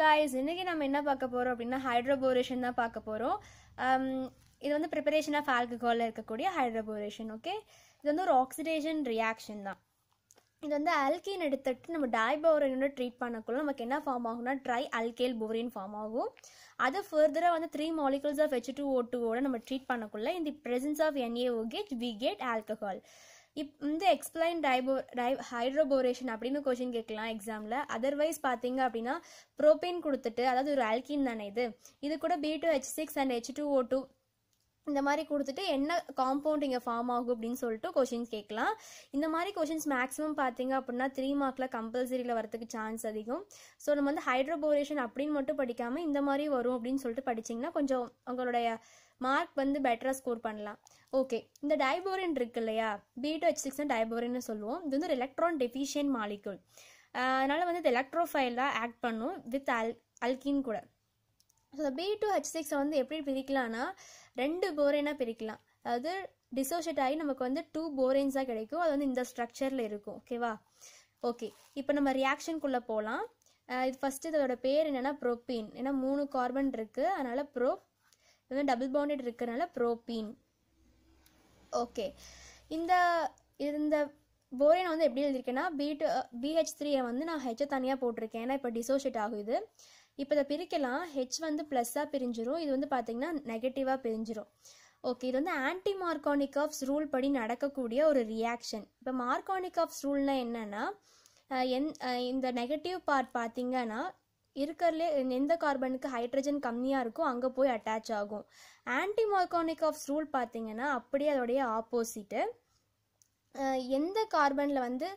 Guys இன்றைக்கி நம்ம என்ன பார்க்க போகிறோம் அப்படின்னா ஹைட்ரோபோரேஷன் தான் பார்க்க போகிறோம் um, இது வந்து ப்ரிப்பரேஷன் ஆஃப் ஆல்கஹாலில் இருக்கக்கூடிய ஹைட்ரோபோரேஷன் ஓகே இது வந்து ஒரு ஆக்சிடேஷன் ரியாக்ஷன் தான் இது வந்து அல்கீன் எடுத்துட்டு நம்ம டைபோரினோட ட்ரீட் பண்ணக்குள்ள நமக்கு என்ன ஃபார்ம் ஆகும்னா ட்ரை அல்கேல் போரின் ஃபார்ம் ஆகும் அது ஃபர்தராக வந்து three molecules of H two O டூவோட நம்ம ட்ரீட் பண்ணக்குள்ள இந்த presence of NaOH get we get alcohol if இந்த எக்ஸ்பிளைன் டைபோ டை ஹைட்ரோபோரேஷன் அப்படின்னு கொஷின் கேட்கலாம் எக்ஸாமில் அதர்வைஸ் பார்த்தீங்க அப்படின்னா ப்ரோபேன் கொடுத்துட்டு அதாவது ஒரு ஆல்கின் தானே இது இது கூட B two H six and H two O two இந்த மாதிரி கொடுத்துட்டு என்ன காம்பவுண்ட் இங்கே ஃபார்ம் ஆகும் அப்படின்னு சொல்லிட்டு கொஷின்ஸ் கேட்கலாம் இந்த மாதிரி கொஷின்ஸ் மேக்ஸிமம் பார்த்தீங்க அப்படின்னா த்ரீ மார்க்கில் கம்பல்சரியில் வரதுக்கு சான்ஸ் அதிகம் ஸோ நம்ம வந்து ஹைட்ரோபோரேஷன் அப்படின்னு மட்டும் படிக்காமல் இந்த மாதிரி வரும் அப்படின்னு சொல்லிட்டு படிச்சிங்கன்னா கொஞ்சம் உங்களுடைய மார்க் வந்து பெட்டராக ஸ்கோர் பண்ணலாம் ஓகே இந்த டைபோரின் இருக்கு இல்லையா பீட்டோ ஹெச் சிக்ஸ் டைபோரின்னு சொல்லுவோம் இது வந்து ஒரு எலக்ட்ரான் டெஃபிஷியன் மாலிகூல் அதனால் வந்து இது எலக்ட்ரோஃபைலாக ஆக்ட் பண்ணும் வித் அல் அல்கின் கூட ஸோ பி டூ ஹெச் சிக்ஸை வந்து எப்படி பிரிக்கலான்னா ரெண்டு போரேனாக பிரிக்கலாம் அதாவது டிசோஷியேட் ஆகி நமக்கு வந்து டூ போரேன்ஸாக கிடைக்கும் அது வந்து இந்த ஸ்ட்ரக்சரில் இருக்கும் ஓகேவா ஓகே இப்போ நம்ம ரியாக்ஷனுக்குள்ளே போகலாம் இது ஃபஸ்ட்டு இதோட பேர் என்னென்னா ப்ரோப்பீன் ஏன்னா மூணு கார்பன் இருக்குது அதனால் ப்ரோ இது டபுள் பவுண்டட் இருக்கிறனால ப்ரோப்பீன் ஓகே இந்த இந்த போரேன் வந்து எப்படி எழுதியிருக்கேன்னா பி டூ பிஹெச் த்ரீயை வந்து நான் ஹெச்சை தனியாக போட்டிருக்கேன் ஏன்னா இப்போ டிசோஷியேட் ஆகுது இப்போ இதை பிரிக்கலாம் ஹெச் வந்து ப்ளஸ்ஸாக பிரிஞ்சிரும் இது வந்து பார்த்தீங்கன்னா நெகட்டிவாக பிரிஞ்சிரும் ஓகே இது வந்து ஆன்டி மார்கானிகாப்ஸ் ரூல் படி நடக்கக்கூடிய ஒரு ரியாக்ஷன் இப்போ மார்கானிகாப்ஸ் ரூல்னா என்னன்னா எந் இந்த நெகட்டிவ் பார்ட் பார்த்தீங்கன்னா இருக்கிறதுலே எந்த கார்பனுக்கு ஹைட்ரஜன் கம்மியாக இருக்கோ அங்கே போய் அட்டாச் ஆகும் ஆன்டி ஆஃப்ஸ் ரூல் பார்த்தீங்கன்னா அப்படியே அதோடைய ஆப்போசிட்டு எந்த கார்பனில் வந்து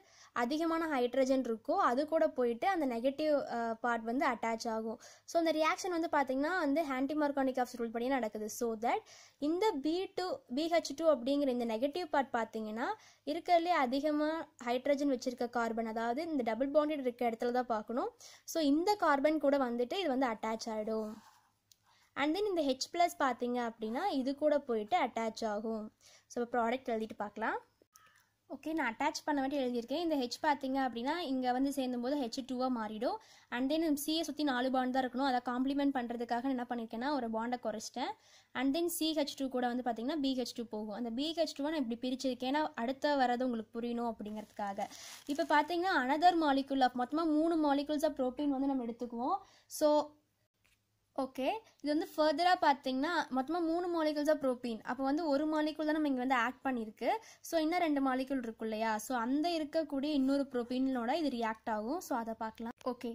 அதிகமான ஹைட்ரஜன் இருக்கோ அது கூட போயிட்டு அந்த நெகட்டிவ் பார்ட் வந்து அட்டாச் ஆகும் ஸோ அந்த ரியாக்ஷன் வந்து பார்த்திங்கன்னா வந்து ஹேண்டிமார்கானிக் ஆஃப் ரூல் படியே நடக்குது ஸோ தட் இந்த பி டூ பிஹெச் டூ அப்படிங்கிற இந்த நெகட்டிவ் பார்ட் பார்த்தீங்கன்னா இருக்கிறதுலே அதிகமாக ஹைட்ரஜன் வச்சுருக்க கார்பன் அதாவது இந்த டபுள் பாண்டட் இருக்க இடத்துல தான் பார்க்கணும் ஸோ இந்த கார்பன் கூட வந்துட்டு இது வந்து அட்டாச் ஆகிடும் அண்ட் தென் இந்த ஹெச் ப்ளஸ் பார்த்தீங்க அப்படின்னா இது கூட போயிட்டு அட்டாச் ஆகும் ஸோ ப்ராடக்ட் எழுதிட்டு பார்க்கலாம் ஓகே நான் அட்டாச் பண்ண வேண்டிய எழுதியிருக்கேன் இந்த ஹெச் பார்த்தீங்க அப்படின்னா இங்கே வந்து சேர்ந்தும் போது ஹெச் டூவாக மாறிடும் அண்ட் தென் சியை சுற்றி நாலு பாண்ட் தான் இருக்கணும் அதை காம்ப்ளிமெண்ட் பண்ணுறதுக்காக என்ன பண்ணியிருக்கேன்னா ஒரு பாண்டை குறைச்சிட்டேன் அண்ட் தென் சிஹெச் டூ கூட வந்து பார்த்தீங்கன்னா பிஹெச் டூ போகும் அந்த பிஹெச் டூவை நான் இப்படி பிரிச்சிருக்கேன் ஏன்னா அடுத்த வரது உங்களுக்கு புரியணும் அப்படிங்கிறதுக்காக இப்போ பார்த்தீங்கன்னா அனதர் மாலிகுல் மொத்தமாக மூணு மாலிகுல்ஸாக ப்ரோட்டீன் வந்து நம்ம எடுத்துக்குவோம் ஸோ ஓகே இது வந்து ஃபர்தராக பார்த்தீங்கன்னா மொத்தமாக மூணு மாலிகூல்ஸ் ஆஃப் ப்ரோட்டீன் அப்போ வந்து ஒரு மாலிகூல் தான் நம்ம இங்கே வந்து ஆட் பண்ணியிருக்கு ஸோ இன்னும் ரெண்டு மாலிகூல் இருக்கும் இல்லையா ஸோ அந்த இருக்கக்கூடிய இன்னொரு ப்ரோட்டீனோட இது ரியாக்ட் ஆகும் ஸோ அதை பார்க்கலாம் ஓகே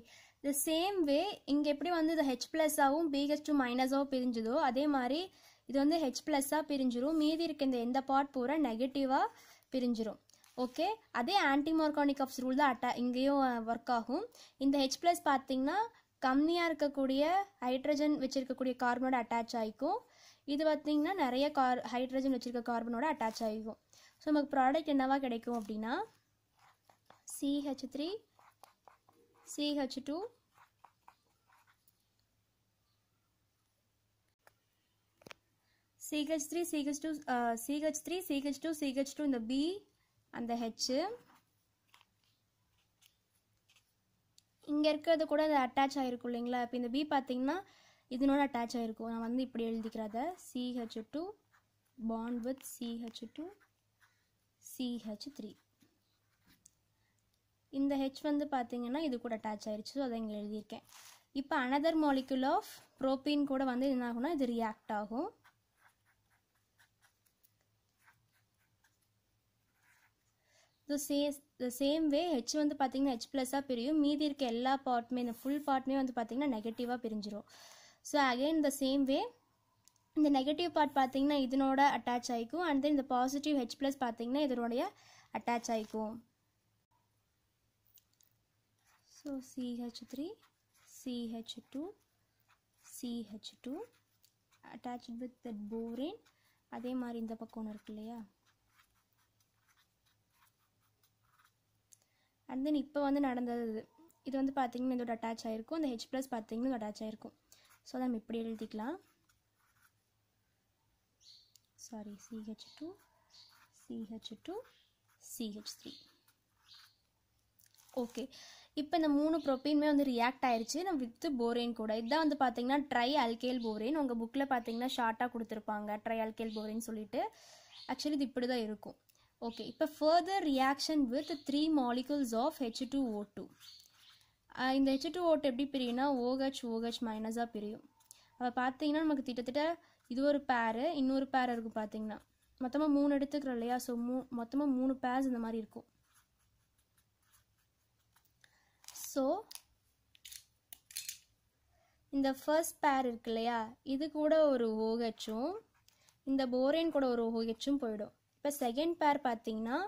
த சேம் வே இங்கே எப்படி வந்து இது ஹெச் ப்ளஸ்ஸாகவும் பிஹெச் டூ மைனஸாகவும் பிரிஞ்சுதோ அதே மாதிரி இது வந்து ஹெச் ப்ளஸ்ஸாக பிரிஞ்சிடும் மீதி இருக்க இந்த எந்த பார்ட் பூரா நெகட்டிவாக பிரிஞ்சிரும் ஓகே அதே ஆன்டிமார்கானிக் ஆஃப்ஸ் ரூல் தான் அட்டா இங்கேயும் ஒர்க் ஆகும் இந்த ஹெச் ப்ளஸ் பார்த்தீங்கன்னா கம்மியாக இருக்கக்கூடிய ஹைட்ரஜன் வச்சுருக்கக்கூடிய கார்பனோட அட்டாச் ஆகிக்கும் இது பார்த்திங்கன்னா நிறைய கார் ஹைட்ரஜன் வச்சுருக்க கார்பனோட அட்டாச் ஆகிக்கும் ஸோ நமக்கு ப்ராடக்ட் என்னவா கிடைக்கும் அப்படின்னா CH three CH two CH three CH two CH three CH two CH two இந்த பி அந்த ஹெச்சு இங்கே இருக்கிறது கூட அது அட்டாச் ஆகிருக்கும் இல்லைங்களா இப்போ இந்த பி பார்த்தீங்கன்னா இதனோட அட்டாச் ஆகிருக்கும் நான் வந்து இப்படி எழுதிக்கிறத CH two bond with CH two CH three இந்த ஹெச் வந்து பார்த்தீங்கன்னா இது கூட அட்டாச் ஆகிருச்சு ஸோ அதை இங்கே எழுதியிருக்கேன் இப்போ அனதர் மாலிகுல் ஆஃப் ப்ரோப்பீன் கூட வந்து என்ன ஆகும்னா இது ரியாக்ட் ஆகும் so say same way H வந்து பார்த்திங்கன்னா ஹெச் ப்ளஸ்ஸாக பிரியும் மீதி இருக்க எல்லா பார்ட்டுமே இந்த ஃபுல் பார்ட்டுமே வந்து பார்த்திங்கன்னா நெகட்டிவாக பிரிஞ்சிடும் so again the same way இந்த நெகட்டிவ் பார்ட் பார்த்திங்கன்னா இதனோட அட்டாச் ஆகிக்கும் அண்ட் தென் இந்த பாசிட்டிவ் ஹெச் ப்ளஸ் பார்த்திங்கன்னா இதனுடைய அட்டாச் ஆகிக்கும் so CH three CH two CH two attach with that boron அதே மாதிரி இந்த பக்கம் ஒன்று இருக்கு இல்லையா அண்ட் தென் இப்போ வந்து நடந்தது இது இது வந்து பார்த்தீங்கன்னா இதோட அட்டாச் ஆகிருக்கும் இந்த ஹெச் ப்ளஸ் பார்த்திங்கன்னா அட்டாச் ஆகிருக்கும் ஸோ நம்ம இப்படி எழுதிக்கலாம் sorry CH two CH two CH three okay இப்போ இந்த மூணு ப்ரோட்டீனுமே வந்து ரியாக்ட் ஆயிடுச்சு நம்ம வித்து போரேன் கூட இதான் வந்து பார்த்தீங்கன்னா ட்ரை அல்கேல் போரேன் உங்கள் புக்கில் பார்த்தீங்கன்னா ஷார்ட்டாக கொடுத்துருப்பாங்க ட்ரை அல்கேல் போரேன்னு சொல்லிட்டு ஆக்சுவலி இது இப்படி தான் இருக்கும் ஓகே இப்போ further reaction with three molecules of H two O two இந்த ஹெச் டூ ஓட்டு எப்படி பிரியும்னா ஓஹெச் ஓஹெச் மைனஸாக பிரியும் அப்போ பார்த்தீங்கன்னா நமக்கு கிட்டத்தட்ட இது ஒரு பேரு இன்னொரு பேர் இருக்கும் பார்த்தீங்கன்னா மொத்தமாக மூணு எடுத்துக்கிறோம் இல்லையா ஸோ மூ மொத்தமாக மூணு பேர்ஸ் இந்த மாதிரி இருக்கும் ஸோ இந்த ஃபர்ஸ்ட் பேர் இருக்கு இல்லையா இது கூட ஒரு ஓஹெச்சும் இந்த போரேன் கூட ஒரு ஓஹெச்சும் போயிடும் இப்போ செகண்ட் பேர் பார்த்தீங்கன்னா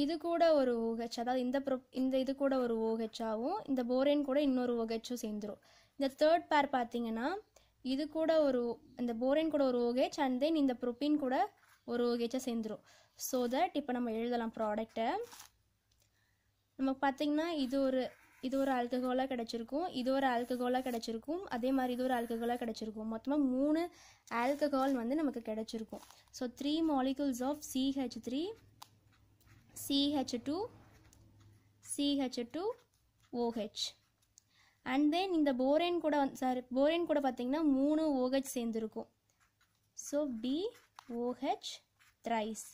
இது கூட ஒரு ஓஹெச் அதாவது இந்த ப்ரோ இந்த இது கூட ஒரு ஓஹெச்சாகவும் இந்த போரேன் கூட இன்னொரு ஓஹெச்சும் சேர்ந்துடும் இந்த தேர்ட் பேர் பார்த்தீங்கன்னா இது கூட ஒரு இந்த போரேன் கூட ஒரு ஓஹெச் அண்ட் தென் இந்த ப்ரொப்பின் கூட ஒரு ஓஹெச்சாக சேர்ந்துடும் ஸோ தட் இப்போ நம்ம எழுதலாம் ப்ராடக்டை நமக்கு பார்த்தீங்கன்னா இது ஒரு இது ஒரு ஆல்கஹாலாக கிடச்சிருக்கும் இது ஒரு ஆல்கஹாலாக கிடச்சிருக்கும் அதே மாதிரி இது ஒரு ஆல்கஹாலாக கிடச்சிருக்கும் மொத்தமாக மூணு ஆல்கஹால் வந்து நமக்கு கிடச்சிருக்கும் so three molecules of CH three CH two CH two OH and then இந்த போரேன் கூட சாரி போரேன் கூட பார்த்திங்கன்னா மூணு ஓஹெச் சேர்ந்துருக்கும் ஸோ பி ஓஹெச் த்ரைஸ்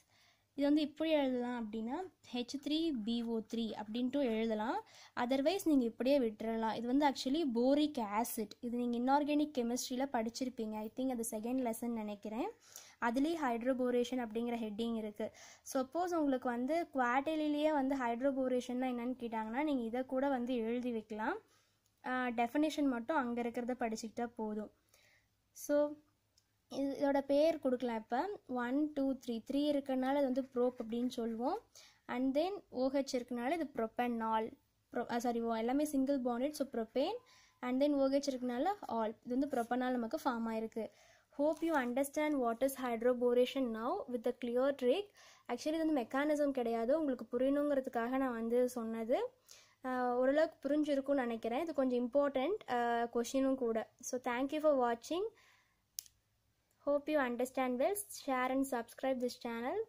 இது வந்து இப்படி எழுதலாம் அப்படின்னா ஹெச் த்ரீ பிஓ த்ரீ அப்படின்ட்டு எழுதலாம் அதர்வைஸ் நீங்கள் இப்படியே விட்டுறலாம் இது வந்து ஆக்சுவலி போரிக் ஆசிட் இது நீங்கள் இன்ஆர்கானிக் கெமிஸ்ட்ரியில் படிச்சிருப்பீங்க ஐ திங்க் அது செகண்ட் லெசன் நினைக்கிறேன் அதுலேயே ஹைட்ரோபோரேஷன் அப்படிங்கிற ஹெட்டிங் இருக்குது சப்போஸ் உங்களுக்கு வந்து குவாட்டலிலேயே வந்து ஹைட்ரோபோரேஷன்னா என்னன்னு கேட்டாங்கன்னா நீங்கள் இதை கூட வந்து எழுதி வைக்கலாம் டெஃபினேஷன் மட்டும் அங்கே இருக்கிறத படிச்சுக்கிட்டா போதும் ஸோ இதோட பேர் கொடுக்கலாம் இப்போ ஒன் டூ த்ரீ த்ரீ இருக்கனால இது வந்து ப்ரோப் அப்படின்னு சொல்லுவோம் அண்ட் தென் ஓஹெச் இருக்கனால இது ஆல் ப்ரோ சாரி எல்லாமே single bonded so propane and then OH இருக்கனால ஆல் இது வந்து ப்ரொபனால் நமக்கு ஃபார்ம் ஆயிருக்கு hope you understand what is hydroboration now with a clear trick actually இது வந்து மெக்கானிசம் கிடையாது உங்களுக்கு புரியணுங்கிறதுக்காக நான் வந்து சொன்னது ஓரளவுக்கு புரிஞ்சிருக்கும்னு நினைக்கிறேன் இது கொஞ்சம் இம்பார்ட்டண்ட் கொஷினும் கூட ஸோ தேங்க்யூ ஃபார் வாட்சிங் Hope you understand well. Share and subscribe this channel.